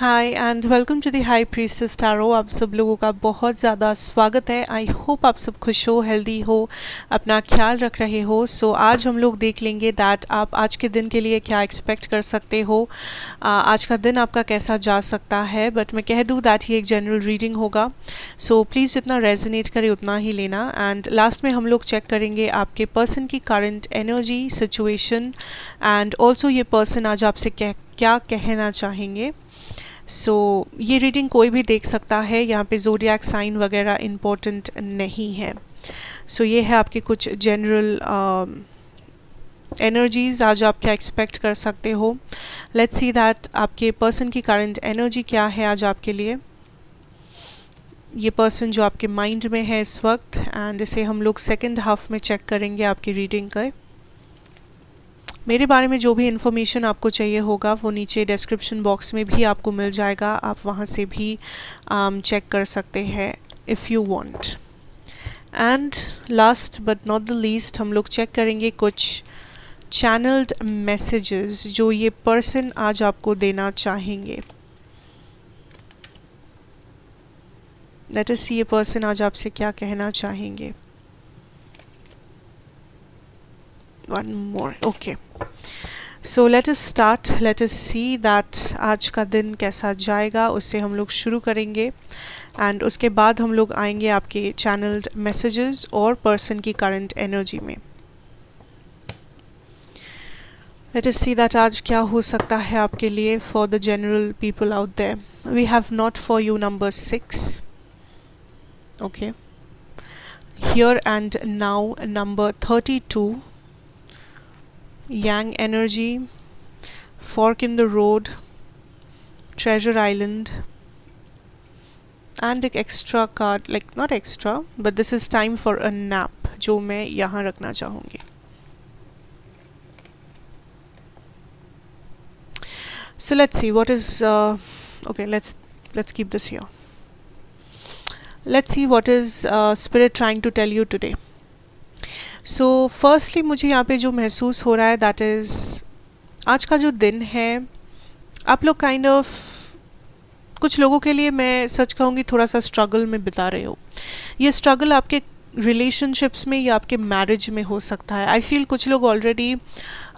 Hi and welcome to the high priestess tarot आप सब लोगों का बहुत ज़्यादा स्वागत है आई होप आप सब खुश हो हेल्दी हो अपना ख्याल रख रहे हो सो so, आज हम लोग देख लेंगे दैट आप आज के दिन के लिए क्या एक्सपेक्ट कर सकते हो आज का दिन आपका कैसा जा सकता है बट मैं कह दूँ दैट ये एक जनरल रीडिंग होगा सो so, प्लीज़ जितना रेजनेट करे उतना ही लेना एंड लास्ट में हम लोग चेक करेंगे आपके पर्सन की current energy situation and also ये पर्सन आज आपसे क्या कहना चाहेंगे सो so, ये रीडिंग कोई भी देख सकता है यहाँ पे जोरियाक साइन वगैरह इम्पोर्टेंट नहीं है सो so, ये है आपके कुछ जनरल एनर्जीज़ um, आज आप क्या एक्सपेक्ट कर सकते हो लेट्स सी दैट आपके पर्सन की करंट एनर्जी क्या है आज आपके लिए ये पर्सन जो आपके माइंड में है इस वक्त एंड इसे हम लोग सेकेंड हाफ में चेक करेंगे आपकी रीडिंग का मेरे बारे में जो भी इन्फॉर्मेशन आपको चाहिए होगा वो नीचे डिस्क्रिप्शन बॉक्स में भी आपको मिल जाएगा आप वहाँ से भी चेक um, कर सकते हैं if you want and last but not the least हम लोग चेक करेंगे कुछ चैनल्ड मैसेजेस जो ये पर्सन आज आपको देना चाहेंगे लेट अस सी ये पर्सन आज आपसे क्या कहना चाहेंगे one more okay so let us start let us see that आज का दिन कैसा जाएगा उससे हम लोग शुरू करेंगे एंड उसके बाद हम लोग आएंगे आपके चैनल्ड मैसेजेस और पर्सन की करंट एनर्जी में लेट अस सी दैट आज क्या हो सकता है आपके लिए for the general people out there we have not for you number six okay here and now number thirty two Yang Energy, Fork in the Road, Treasure Island, and an extra card, like not extra, but this is time for a nap, जो मैं यहाँ रखना चाहूँगी So let's see what is, uh, okay, let's, let's keep this here. Let's see what is uh, Spirit trying to tell you today. So firstly मुझे यहाँ पे जो महसूस हो रहा है दैट इज़ आज का जो दिन है आप लोग काइंड kind ऑफ of, कुछ लोगों के लिए मैं सच कहूँगी थोड़ा सा स्ट्रगल में बिता रहे हो ये स्ट्रगल आपके रिलेशनशिप्स में या आपके मैरिज में हो सकता है आई फील कुछ लोग ऑलरेडी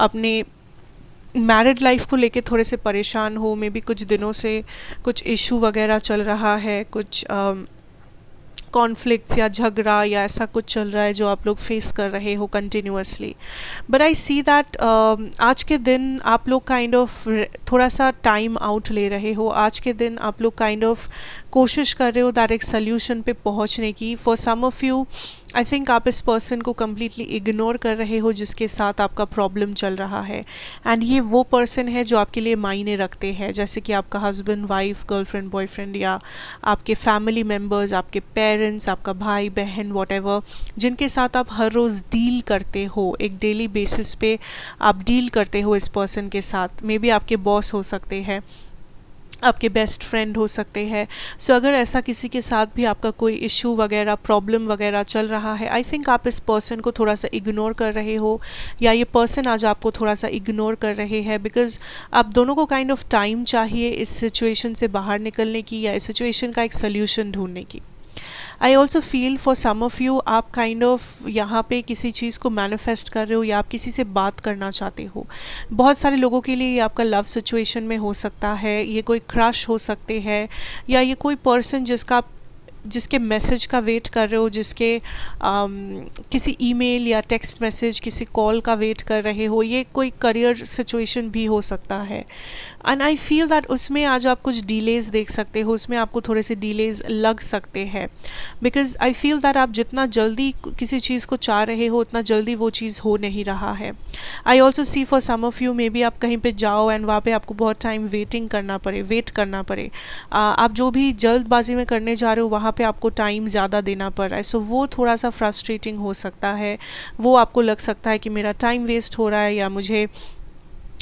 अपने मैरिड लाइफ को लेके थोड़े से परेशान हो मे बी कुछ दिनों से कुछ इशू वगैरह चल रहा है कुछ uh, कॉन्फ्लिक्ट या झगड़ा या ऐसा कुछ चल रहा है जो आप लोग फेस कर रहे हो continuously but I see that आज के दिन आप लोग काइंड ऑफ थोड़ा सा टाइम आउट ले रहे हो आज के दिन आप लोग काइंड ऑफ कोशिश कर रहे हो डायरेक्ट सोल्यूशन सल्यूशन पे पहुंचने की for some of you I think आप इस पर्सन को कम्प्लीटली इग्नोर कर रहे हो जिसके साथ आपका प्रॉब्लम चल रहा है एंड ये वो पर्सन है जो आपके लिए मायने रखते हैं जैसे कि आपका हस्बैंड वाइफ गर्लफ्रेंड बॉयफ्रेंड या आपके फैमिली मेम्बर्स आपके पेरेंट्स आपका भाई बहन वॉट जिनके साथ आप हर रोज़ डील करते हो एक डेली बेसिस पे आप डील करते हो इस पर्सन के साथ मे बी आपके बॉस हो सकते हैं आपके बेस्ट फ्रेंड हो सकते हैं सो so, अगर ऐसा किसी के साथ भी आपका कोई इशू वगैरह प्रॉब्लम वगैरह चल रहा है आई थिंक आप इस पर्सन को थोड़ा सा इग्नोर कर रहे हो या ये पर्सन आज आपको थोड़ा सा इग्नोर कर रहे हैं बिकॉज आप दोनों को काइंड ऑफ टाइम चाहिए इस सिचुएशन से बाहर निकलने की या इस सिचुएशन का एक सोल्यूशन ढूंढने की I also feel for some of you आप काइंड ऑफ यहाँ पे किसी चीज़ को मैनिफेस्ट कर रहे हो या आप किसी से बात करना चाहते हो बहुत सारे लोगों के लिए ये आपका लव सिचुएशन में हो सकता है ये कोई क्रश हो सकते हैं या ये कोई पर्सन जिसका आप जिसके मैसेज का वेट कर रहे हो जिसके um, किसी ईमेल या टेक्स्ट मैसेज किसी कॉल का वेट कर रहे हो ये कोई करियर सिचुएशन भी हो सकता है एंड आई फील दैट उसमें आज आप कुछ डिलेज देख सकते हो उसमें आपको थोड़े से डिलेज लग सकते हैं बिकॉज आई फील दैट आप जितना जल्दी किसी चीज़ को चाह रहे हो उतना जल्दी वो चीज़ हो नहीं रहा है I also see for some of you maybe आप कहीं पर जाओ एंड वहाँ पर आपको बहुत टाइम वेटिंग करना पड़े वेट करना पड़े uh, आप जो भी जल्दबाजी में करने जा रहे हो वहाँ जहाँ पे आपको टाइम ज़्यादा देना पड़ रहा है सो so, वो थोड़ा सा फ्रस्ट्रेटिंग हो सकता है वो आपको लग सकता है कि मेरा टाइम वेस्ट हो रहा है या मुझे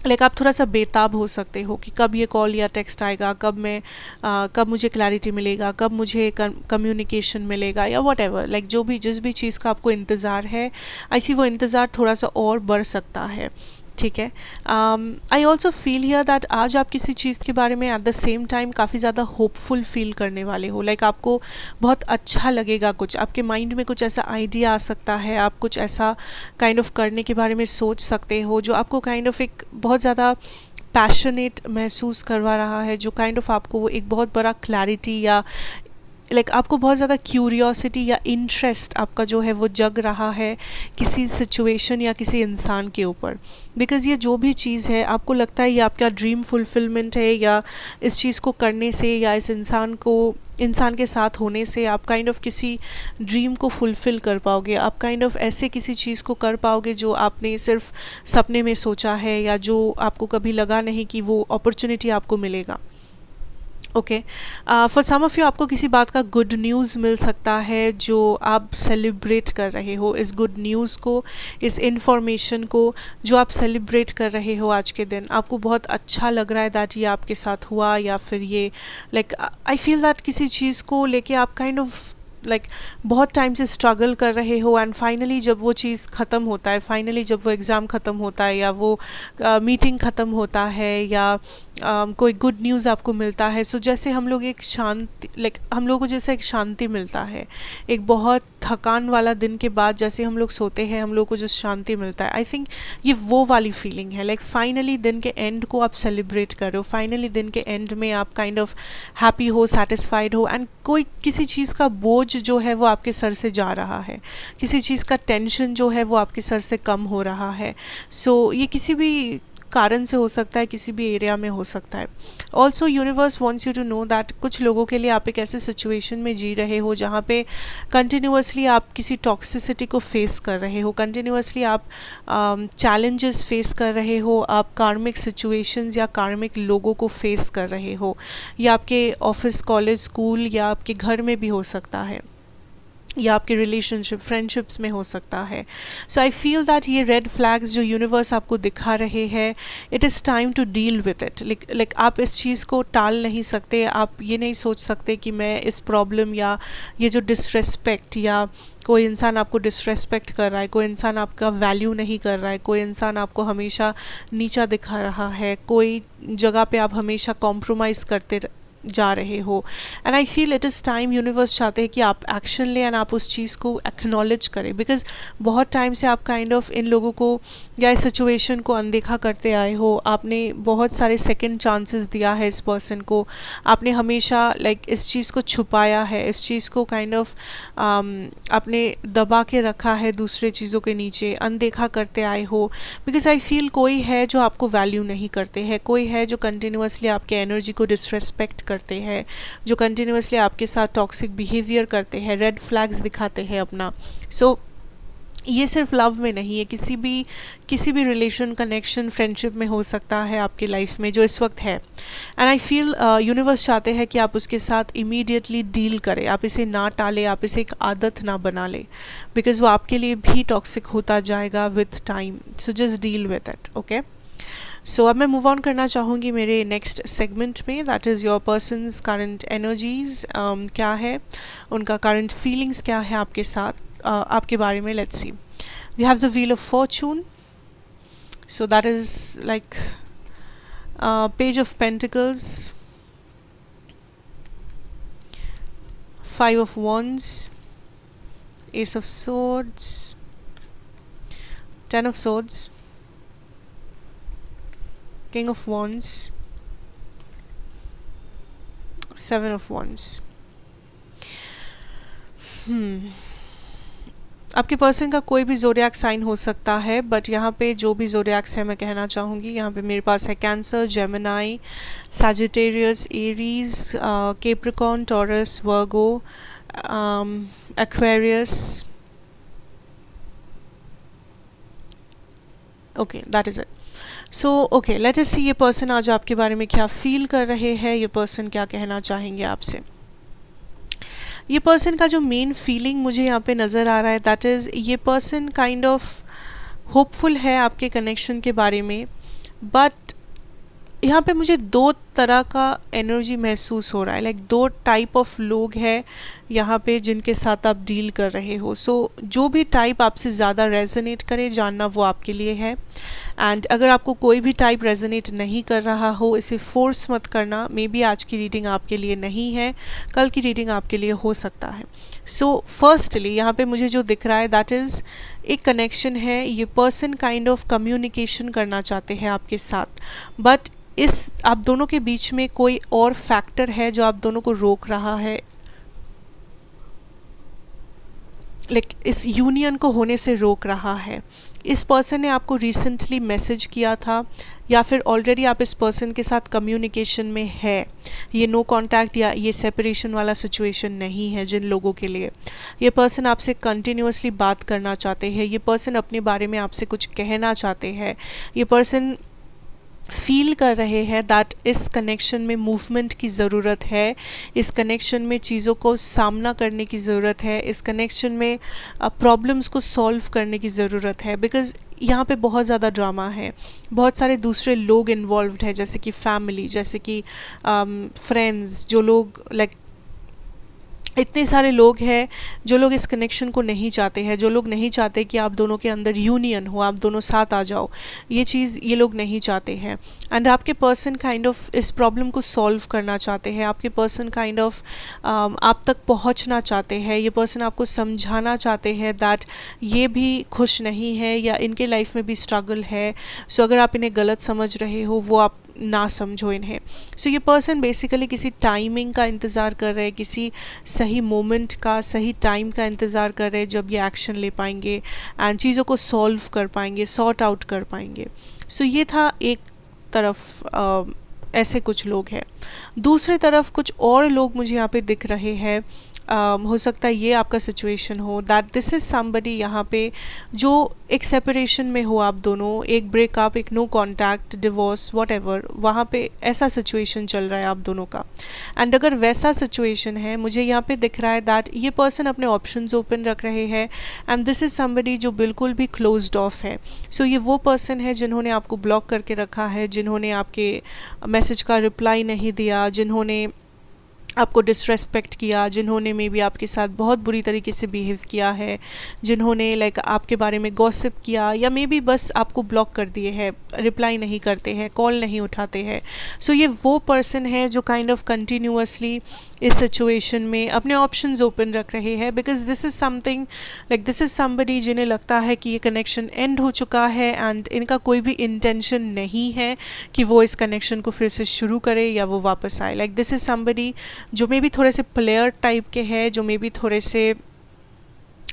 लाइक आप थोड़ा सा बेताब हो सकते हो कि कब ये कॉल या टेक्स्ट आएगा कब मैं आ, कब मुझे क्लैरिटी मिलेगा कब मुझे कम्युनिकेशन मिलेगा या वट लाइक जो भी जिस भी चीज़ का आपको इंतज़ार है ऐसी वो इंतज़ार थोड़ा सा और बढ़ सकता है ठीक है I also feel here that आज आप किसी चीज़ के बारे में एट द सेम टाइम काफ़ी ज़्यादा होपफुल फील करने वाले हो लाइक like आपको बहुत अच्छा लगेगा कुछ आपके माइंड में कुछ ऐसा आइडिया आ सकता है आप कुछ ऐसा काइंड kind ऑफ of करने के बारे में सोच सकते हो जो आपको काइंड kind ऑफ of एक बहुत ज़्यादा पैशनेट महसूस करवा रहा है जो काइंड kind ऑफ of आपको वो एक बहुत बड़ा क्लैरिटी या लाइक like, आपको बहुत ज़्यादा क्यूरियोसिटी या इंटरेस्ट आपका जो है वो जग रहा है किसी सिचुएशन या किसी इंसान के ऊपर बिकॉज़ ये जो भी चीज़ है आपको लगता है ये आपका ड्रीम फुलफिलमेंट है या इस चीज़ को करने से या इस इंसान को इंसान के साथ होने से आप काइंड kind ऑफ of किसी ड्रीम को फुलफ़िल कर पाओगे आप काइंड kind ऑफ of ऐसे किसी चीज़ को कर पाओगे जो आपने सिर्फ सपने में सोचा है या जो आपको कभी लगा नहीं कि वो अपॉर्चुनिटी आपको मिलेगा okay for some of you आपको किसी बात का गुड न्यूज़ मिल सकता है जो आप सेलिब्रेट कर रहे हो इस गुड न्यूज़ को इस इंफॉर्मेशन को जो आप सेलिब्रेट कर रहे हो आज के दिन आपको बहुत अच्छा लग रहा है दैट ये आपके साथ हुआ या फिर ये लाइक आई फील दैट किसी चीज़ को लेके आप kind kind of of like like, बहुत टाइम से स्ट्रगल कर रहे हो एंड फाइनली जब वो चीज़ ख़त्म होता है फाइनली जब वो एग्ज़ाम ख़त्म होता है या वो मीटिंग uh, ख़त्म होता है या uh, कोई गुड न्यूज़ आपको मिलता है सो so, जैसे हम लोग एक शांति लाइक like, हम लोग को जैसे एक शांति मिलता है एक बहुत थकान वाला दिन के बाद जैसे हम लोग सोते हैं हम लोग को जो शांति मिलता है आई थिंक ये वो वाली फीलिंग है लाइक like, फाइनली दिन के एंड को आप सेलिब्रेट करो फाइनली दिन के एंड में आप काइंड ऑफ हैप्पी हो सेटिस्फाइड हो एंड कोई किसी चीज़ का बोझ बोझ जो है वो आपके सर से जा रहा है किसी चीज़ का टेंशन जो है वो आपके सर से कम हो रहा है सो so, ये किसी भी कारण से हो सकता है किसी भी एरिया में हो सकता है also universe wants you to know that कुछ लोगों के लिए आप एक ऐसे सिचुएशन में जी रहे हो जहाँ पे कंटिन्यूसली आप किसी टॉक्सिसिटी को फेस कर रहे हो कंटिन्यूसली आप चैलेंजेस um, फेस कर रहे हो आप कार्मिक सिचुएशंस या कार्मिक लोगों को फेस कर रहे हो या आपके ऑफिस कॉलेज स्कूल या आपके घर में भी हो सकता है या आपके रिलेशनशिप फ्रेंडशिप्स में हो सकता है सो आई फील दैट ये रेड फ्लैग्स जो यूनिवर्स आपको दिखा रहे हैं it is time to deal with it like आप इस चीज़ को टाल नहीं सकते आप ये नहीं सोच सकते कि मैं इस प्रॉब्लम या ये जो डिसरेस्पेक्ट या कोई इंसान आपको डिसरेस्पेक्ट कर रहा है कोई इंसान आपका वैल्यू नहीं कर रहा है कोई इंसान आपको हमेशा नीचा दिखा रहा है कोई जगह पे आप हमेशा कॉम्प्रोमाइज़ करते जा रहे हो and I feel it is time universe चाहते हैं कि आप एक्शन लें एंड आप उस चीज़ को एक्नॉलेज करें बिकॉज बहुत टाइम से आप काइंड kind ऑफ of इन लोगों को या इस सिचुएशन को अनदेखा करते आए हो आपने बहुत सारे सेकेंड चांसेस दिया है इस पर्सन को आपने हमेशा लाइक like, इस चीज़ को छुपाया है इस चीज़ को kind kind of of, um, आपने दबा के रखा है दूसरे चीज़ों के नीचे अनदेखा करते आए हो बिकॉज आई फील कोई है जो आपको वैल्यू नहीं करते हैं कोई है जो कंटिन्यूसली आपके एनर्जी को डिसरेस्पेक्ट कर करते हैं जो कंटिन्यूसली आपके साथ टॉक्सिक बिहेवियर करते हैं रेड फ्लैग्स दिखाते हैं अपना सो so, ये सिर्फ लव में नहीं है किसी भी किसी भी रिलेशन कनेक्शन फ्रेंडशिप में हो सकता है आपकी लाइफ में जो इस वक्त है एंड आई फील यूनिवर्स चाहते हैं कि आप उसके साथ इमीडिएटली डील करें आप इसे ना टाले आप इसे एक आदत ना बना ले बिकॉज वो आपके लिए भी टॉक्सिक होता जाएगा with time so just deal with it okay so अब मैं मूव ऑन करना चाहूँगी मेरे नेक्स्ट सेगमेंट में that is your person's current energies क्या है उनका करंट फीलिंग्स क्या है आपके साथ uh, आपके बारे में let's see we have the wheel of fortune so that is like page of pentacles five of wands ace of swords ten of swords king of wands seven of wands hmm आपके person का कोई भी जोरियाक sign हो सकता है but यहाँ पे जो भी जोरियाक्स है मैं कहना चाहूँगी यहाँ पे मेरे पास है Cancer Gemini Sagittarius Aries Capricorn Taurus Virgo Aquarius okay that is it so okay let us see ये पर्सन आज आपके बारे में क्या फील कर रहे हैं ये पर्सन क्या कहना चाहेंगे आपसे ये पर्सन का जो मेन फीलिंग मुझे यहाँ पे नज़र आ रहा है दैट इज़ ये पर्सन काइंड ऑफ होपफुल है आपके कनेक्शन के बारे में बट यहाँ पे मुझे दो तरह का एनर्जी महसूस हो रहा है लाइक like, दो टाइप ऑफ लोग हैं यहाँ पे जिनके साथ आप डील कर रहे हो सो so, जो भी टाइप आपसे ज़्यादा रेजोनेट करे जानना वो आपके लिए है एंड अगर आपको कोई भी टाइप रेजोनेट नहीं कर रहा हो इसे फोर्स मत करना मे बी आज की रीडिंग आपके लिए नहीं है कल की रीडिंग आपके लिए हो सकता है सो फर्स्टली यहाँ पे मुझे जो दिख रहा है दैट इज़ एक कनेक्शन है ये पर्सन काइंड ऑफ कम्युनिकेशन करना चाहते हैं आपके साथ बट इस आप दोनों के बीच में कोई और फैक्टर है जो आप दोनों को रोक रहा है लाइक इस यूनियन को होने से रोक रहा है इस पर्सन ने आपको रिसेंटली मैसेज किया था या फिर ऑलरेडी आप इस पर्सन के साथ कम्युनिकेशन में है ये नो no कांटेक्ट या ये सेपरेशन वाला सिचुएशन नहीं है जिन लोगों के लिए ये पर्सन आपसे कंटिन्यूसली बात करना चाहते हैं ये पर्सन अपने बारे में आपसे कुछ कहना चाहते हैं ये पर्सन फील कर रहे हैं दैट इस कनेक्शन में मूवमेंट की ज़रूरत है इस कनेक्शन में चीज़ों को सामना करने की ज़रूरत है इस कनेक्शन में प्रॉब्लम्स uh, को सॉल्व करने की ज़रूरत है बिकॉज़ यहाँ पे बहुत ज़्यादा ड्रामा है बहुत सारे दूसरे लोग इन्वॉल्व हैं जैसे कि फैमिली जैसे कि फ्रेंड्स um, जो लोग लाइक like, इतने सारे लोग हैं जो लोग इस कनेक्शन को नहीं चाहते हैं जो लोग नहीं चाहते कि आप दोनों के अंदर यूनियन हो आप दोनों साथ आ जाओ ये चीज़ ये लोग नहीं चाहते हैं एंड आपके पर्सन काइंड ऑफ इस प्रॉब्लम को सॉल्व करना चाहते हैं आपके पर्सन काइंड ऑफ आप तक पहुंचना चाहते हैं ये पर्सन आपको समझाना चाहते हैं दैट ये भी खुश नहीं है या इनके लाइफ में भी स्ट्रगल है सो so अगर आप इन्हें गलत समझ रहे हो वो आप ना समझो इन्हें सो so ये पर्सन बेसिकली किसी टाइमिंग का इंतज़ार कर रहे हैं किसी सही मोमेंट का सही टाइम का इंतज़ार कर रहे हैं जब ये एक्शन ले पाएंगे एंड चीज़ों को सॉल्व कर पाएंगे सॉर्ट आउट कर पाएंगे सो so ये था एक तरफ आ, ऐसे कुछ लोग हैं दूसरी तरफ कुछ और लोग मुझे यहाँ पे दिख रहे हैं um, हो सकता है ये आपका सिचुएशन हो दैट दिस इज़ समबडी यहाँ पे जो एक सेपरेशन में हो आप दोनों एक ब्रेकअप एक no contact divorce whatever वहाँ पर ऐसा सिचुएशन चल रहा है आप दोनों का एंड अगर वैसा सिचुएशन है मुझे यहाँ पे दिख रहा है दैट ये पर्सन अपने ऑप्शंस ओपन रख रहे हैं एंड दिस इज़ समबडी जो बिल्कुल भी क्लोज्ड ऑफ है सो so, ये वो पर्सन है जिन्होंने आपको ब्लॉक करके रखा है जिन्होंने आपके मैसेज का रिप्लाई नहीं दिया जिन्होंने आपको डिसरेस्पेक्ट किया जिन्होंने मे बी आपके साथ बहुत बुरी तरीके से बिहेव किया है जिन्होंने लाइक आपके बारे में गॉसिप किया या मे बी बस आपको ब्लॉक कर दिए हैं रिप्लाई नहीं करते हैं कॉल नहीं उठाते हैं सो so ये वो पर्सन है जो काइंड ऑफ कंटिन्यूसली इस सिचुएशन में अपने ऑप्शन ओपन रख रहे हैं because this is something like this is somebody जिन्हें लगता है कि ये कनेक्शन एंड हो चुका है एंड इनका कोई भी इंटेंशन नहीं है कि वो इस कनेक्शन को फिर से शुरू करे या वो वापस आए लाइक दिस इज़ समबडी जो मे भी थोड़े से प्लेयर टाइप के हैं जो मे भी थोड़े से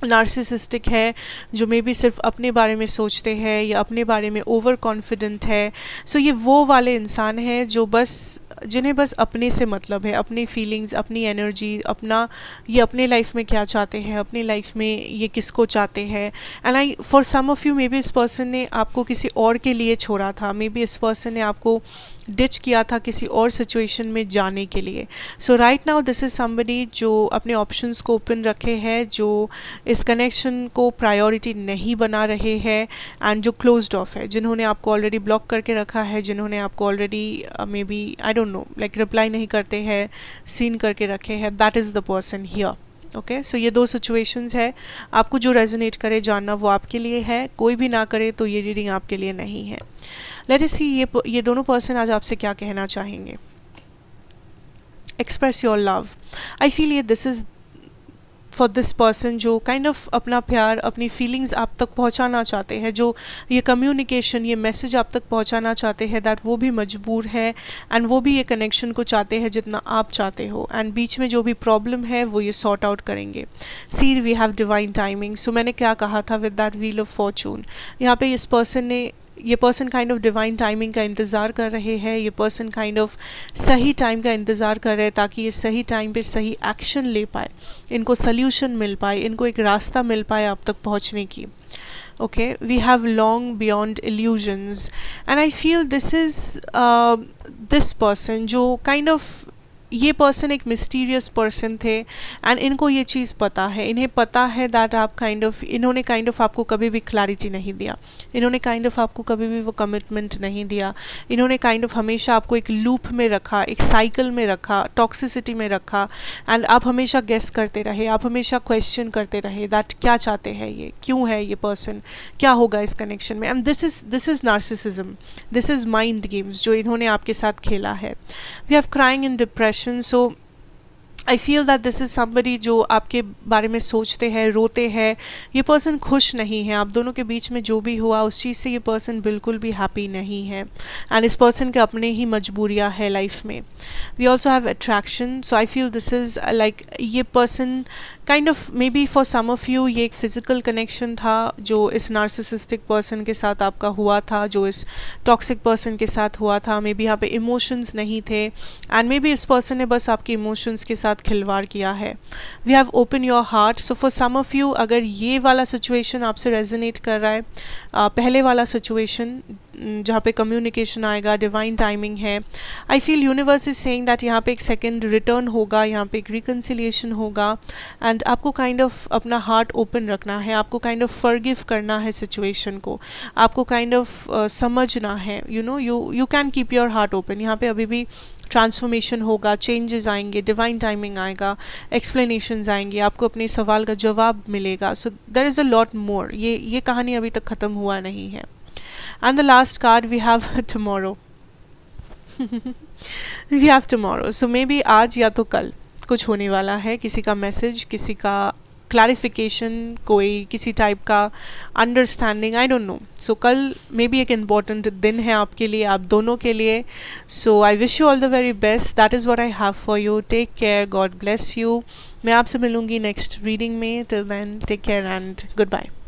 नार्सिसिस्टिक है जो मे भी सिर्फ अपने बारे में सोचते हैं या अपने बारे में ओवर कॉन्फिडेंट है सो so ये वो वाले इंसान हैं जो बस जिन्हें बस अपने से मतलब है अपनी फीलिंग्स अपनी एनर्जी अपना ये अपने लाइफ में क्या चाहते हैं अपनी लाइफ में ये किसको चाहते हैं and I for some of you maybe इस पर्सन ने आपको किसी और के लिए छोड़ा था मे बी इस पर्सन ने आपको डिच किया था किसी और सिचुएशन में जाने के लिए so right now this is somebody जो अपने ऑप्शंस को ओपन रखे हैं जो इस कनेक्शन को प्रायोरिटी नहीं बना रहे हैं एंड जो क्लोज्ड ऑफ है जिन्होंने आपको ऑलरेडी ब्लॉक करके रखा है जिन्होंने आपको already maybe I don't don't know like reply नहीं करते हैं सीन करके रखे हैं that is the person here okay so ये दो सिचुएशंस है आपको जो रेजोनेट करे जानना वो आपके लिए है कोई भी ना करे तो ये रीडिंग आपके लिए नहीं है लेट सी ये ये दोनों पर्सन आज आपसे क्या कहना चाहेंगे express your love I feel ये this is for this person जो काइंड kind ऑफ of अपना प्यार अपनी फीलिंग्स आप तक पहुंचाना चाहते हैं जो ये कम्युनिकेशन ये मैसेज आप तक पहुंचाना चाहते हैं दैट वो भी मजबूर है एंड वो भी ये कनेक्शन को चाहते हैं जितना आप चाहते हो एंड बीच में जो भी प्रॉब्लम है वो ये सॉर्ट आउट करेंगे see we have divine timing so मैंने क्या कहा था with that wheel of fortune यहाँ पे इस पर्सन ने ये person kind of divine timing का इंतज़ार कर रहे हैं ये पर्सन काइंड ऑफ सही टाइम का इंतज़ार कर रहे हैं ताकि ये सही टाइम पे सही एक्शन ले पाए इनको सल्यूशन मिल पाए इनको एक रास्ता मिल पाए आप तक पहुंचने की okay we have long beyond illusions and I feel this is this person जो काइंड ऑफ ये पर्सन एक मिस्टीरियस पर्सन थे एंड इनको ये चीज़ पता है इन्हें पता है दैट आप काइंड ऑफ इन्होंने काइंड ऑफ आपको कभी भी क्लैरिटी नहीं दिया इन्होंने काइंड ऑफ आपको कभी भी वो कमिटमेंट नहीं दिया इन्होंने काइंड ऑफ हमेशा आपको एक लूप में रखा एक साइकिल में रखा टॉक्सिसिटी में रखा एंड आप हमेशा गेस करते रहे आप हमेशा क्वेश्चन करते रहे दैट क्या चाहते हैं ये क्यों है ये पर्सन क्या होगा इस कनेक्शन में and this is this is narcissism this is mind games जो इन्होंने आपके साथ खेला है we have crying in depression question so I feel that this is somebody जो आपके बारे में सोचते हैं रोते हैं ये पर्सन खुश नहीं है आप दोनों के बीच में जो भी हुआ उस चीज़ से ये पर्सन बिल्कुल भी हैप्पी नहीं है एंड इस पर्सन के अपने ही मजबूरियाँ है लाइफ में we also have attraction so I feel this is like ये person kind of maybe for some of you ये एक फ़िज़िकल कनेक्शन था जो इस नार्सिसिस्टिक पर्सन के साथ आपका हुआ था जो इस टॉक्सिक पर्सन के साथ हुआ था मे बी यहाँ पे इमोशंस नहीं थे एंड मे बी इस पर्सन ने बस आपके इमोशंस के साथ साथ खिलवाड़ किया है we have open your heart so for some of you अगर ये वाला सिचुएशन आपसे रेजोनेट कर रहा है आ, पहले वाला सिचुएशन जहाँ पे कम्युनिकेशन आएगा डिवाइन टाइमिंग है I feel universe is saying that यहाँ पे एक सेकंड रिटर्न होगा यहाँ पे एक रिकन्सिलेशन होगा एंड आपको काइंड kind ऑफ of अपना हार्ट ओपन रखना है आपको काइंड ऑफ फर्गिव करना है सिचुएशन को आपको kind kind of of, uh, समझना है you know you you can keep your heart open यहाँ पे अभी भी ट्रांसफॉर्मेशन होगा चेंजेस आएंगे डिवाइन टाइमिंग आएगा एक्सप्लेनेशंस आएंगे आपको अपने सवाल का जवाब मिलेगा सो there is a lot more ये ये कहानी अभी तक ख़त्म हुआ नहीं है and the last card we have tomorrow we have tomorrow so maybe आज या तो कल कुछ होने वाला है किसी का मैसेज किसी का क्लैरिफिकेशन कोई किसी टाइप का understanding I don't know so कल मे बी एक इम्पॉर्टेंट दिन है आपके लिए आप दोनों के लिए so I wish you all the very best that is what I have for you take care God bless you मैं आपसे मिलूंगी नेक्स्ट रीडिंग में till then take care and good bye